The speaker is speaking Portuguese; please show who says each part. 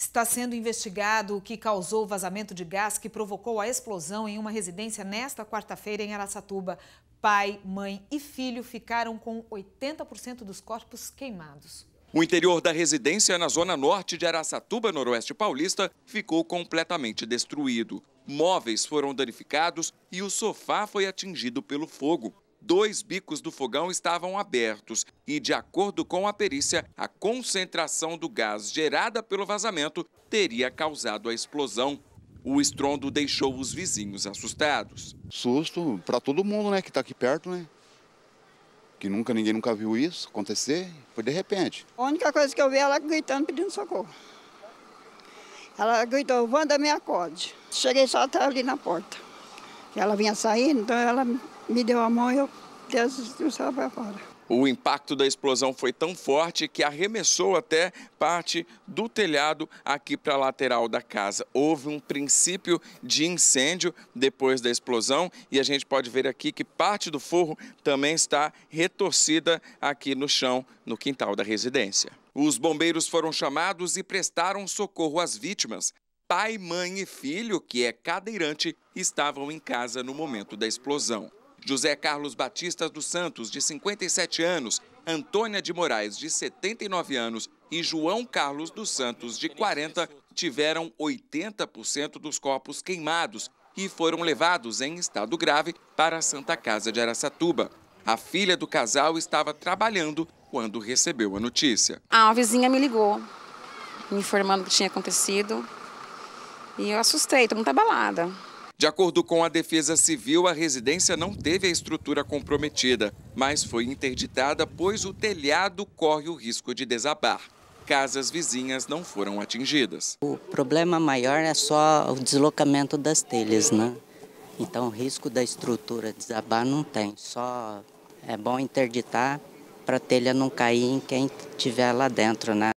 Speaker 1: Está sendo investigado o que causou o vazamento de gás que provocou a explosão em uma residência nesta quarta-feira em Aracatuba. Pai, mãe e filho ficaram com 80% dos corpos queimados.
Speaker 2: O interior da residência na zona norte de Aracatuba, noroeste paulista, ficou completamente destruído. Móveis foram danificados e o sofá foi atingido pelo fogo dois bicos do fogão estavam abertos e, de acordo com a perícia, a concentração do gás gerada pelo vazamento teria causado a explosão. O estrondo deixou os vizinhos assustados. Susto para todo mundo, né, que está aqui perto, né? Que nunca ninguém nunca viu isso acontecer, foi de repente.
Speaker 1: A única coisa que eu vi é ela gritando pedindo socorro. Ela gritou: Wanda, me acorde". Cheguei só até ali na porta. Ela vinha saindo, então ela me deu a mão e eu destruí para fora.
Speaker 2: O impacto da explosão foi tão forte que arremessou até parte do telhado aqui para a lateral da casa. Houve um princípio de incêndio depois da explosão e a gente pode ver aqui que parte do forro também está retorcida aqui no chão, no quintal da residência. Os bombeiros foram chamados e prestaram socorro às vítimas. Pai, mãe e filho, que é cadeirante, estavam em casa no momento da explosão. José Carlos Batista dos Santos, de 57 anos, Antônia de Moraes, de 79 anos, e João Carlos dos Santos, de 40, tiveram 80% dos corpos queimados e foram levados em estado grave para a Santa Casa de Araçatuba. A filha do casal estava trabalhando quando recebeu a notícia. Ah, a vizinha me ligou, me informando o que tinha acontecido. E eu assustei, estou muito tá abalada. De acordo com a Defesa Civil, a residência não teve a estrutura comprometida, mas foi interditada pois o telhado corre o risco de desabar. Casas vizinhas não foram atingidas.
Speaker 1: O problema maior é só o deslocamento das telhas, né? Então, o risco da estrutura desabar não tem. Só é bom interditar para a telha não cair em quem estiver lá dentro, né?